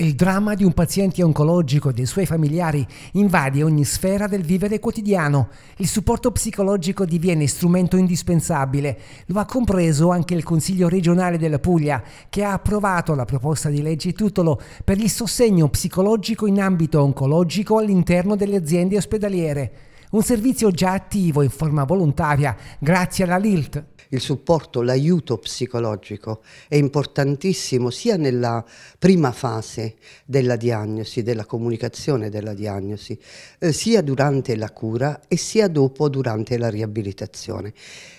Il dramma di un paziente oncologico e dei suoi familiari invade ogni sfera del vivere quotidiano. Il supporto psicologico diviene strumento indispensabile. Lo ha compreso anche il Consiglio regionale della Puglia, che ha approvato la proposta di legge titolo per il sostegno psicologico in ambito oncologico all'interno delle aziende ospedaliere un servizio già attivo in forma volontaria grazie alla LILT. Il supporto, l'aiuto psicologico è importantissimo sia nella prima fase della diagnosi, della comunicazione della diagnosi, eh, sia durante la cura e sia dopo durante la riabilitazione.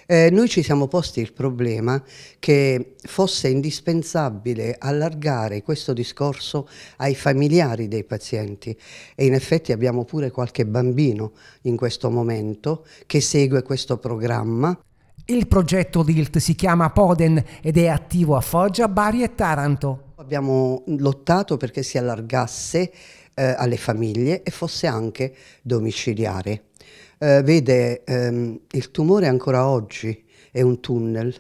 Eh, noi ci siamo posti il problema che fosse indispensabile allargare questo discorso ai familiari dei pazienti e in effetti abbiamo pure qualche bambino in questo momento, che segue questo programma. Il progetto DILT si chiama Poden ed è attivo a Foggia, Bari e Taranto. Abbiamo lottato perché si allargasse eh, alle famiglie e fosse anche domiciliare. Eh, vede, ehm, il tumore ancora oggi è un tunnel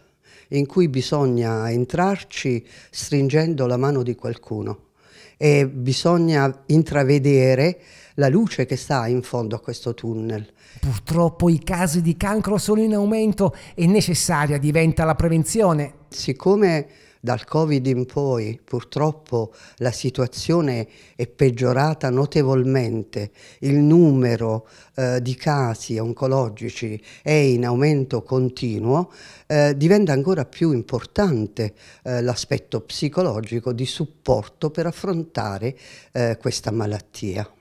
in cui bisogna entrarci stringendo la mano di qualcuno e bisogna intravedere la luce che sta in fondo a questo tunnel. Purtroppo i casi di cancro sono in aumento e necessaria diventa la prevenzione. Siccome dal Covid in poi purtroppo la situazione è peggiorata notevolmente, il numero eh, di casi oncologici è in aumento continuo, eh, diventa ancora più importante eh, l'aspetto psicologico di supporto per affrontare eh, questa malattia.